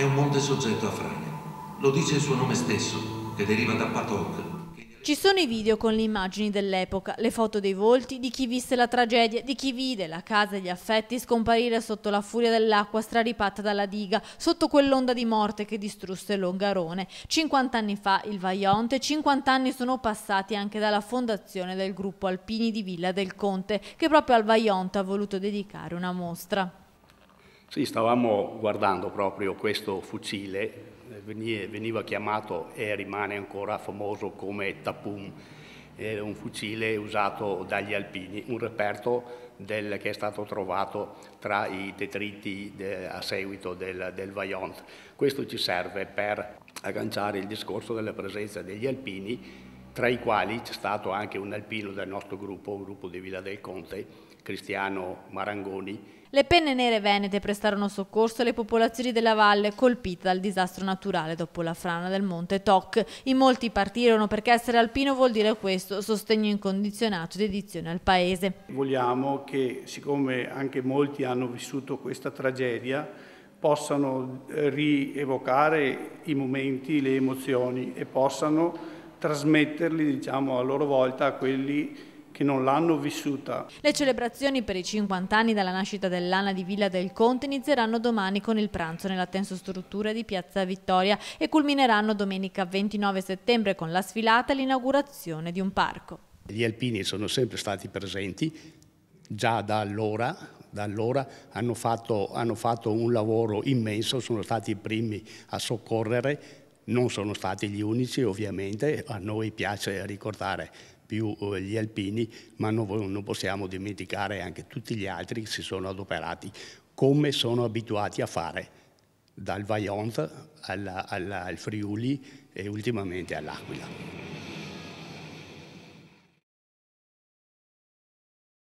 è un monte soggetto a frane. Lo dice il suo nome stesso, che deriva da Patok. Ci sono i video con le immagini dell'epoca, le foto dei volti, di chi visse la tragedia, di chi vide la casa e gli affetti scomparire sotto la furia dell'acqua straripata dalla diga, sotto quell'onda di morte che distrusse Longarone. 50 anni fa il Vaionte, 50 anni sono passati anche dalla fondazione del gruppo Alpini di Villa del Conte, che proprio al Vaionte ha voluto dedicare una mostra. Sì, stavamo guardando proprio questo fucile, veniva chiamato e rimane ancora famoso come Tapum, è un fucile usato dagli alpini, un reperto del, che è stato trovato tra i detriti de, a seguito del, del Vaillant. Questo ci serve per agganciare il discorso della presenza degli alpini tra i quali c'è stato anche un alpino del nostro gruppo, un gruppo di Villa del Conte, Cristiano Marangoni. Le penne nere venete prestarono soccorso alle popolazioni della valle colpite dal disastro naturale dopo la frana del monte Toc. In molti partirono perché essere alpino vuol dire questo, sostegno incondizionato ed edizione al paese. Vogliamo che, siccome anche molti hanno vissuto questa tragedia, possano eh, rievocare i momenti, le emozioni e possano trasmetterli diciamo, a loro volta a quelli che non l'hanno vissuta. Le celebrazioni per i 50 anni dalla nascita dell'ANA di Villa del Conte inizieranno domani con il pranzo nella tenso struttura di Piazza Vittoria e culmineranno domenica 29 settembre con la sfilata e l'inaugurazione di un parco. Gli alpini sono sempre stati presenti, già da allora, da allora hanno, fatto, hanno fatto un lavoro immenso, sono stati i primi a soccorrere non sono stati gli unici, ovviamente, a noi piace ricordare più eh, gli alpini, ma non, possiamo dimenticare anche tutti gli altri che si sono adoperati, come sono abituati a fare, dal Vajont alla, alla, al Friuli e ultimamente all'Aquila.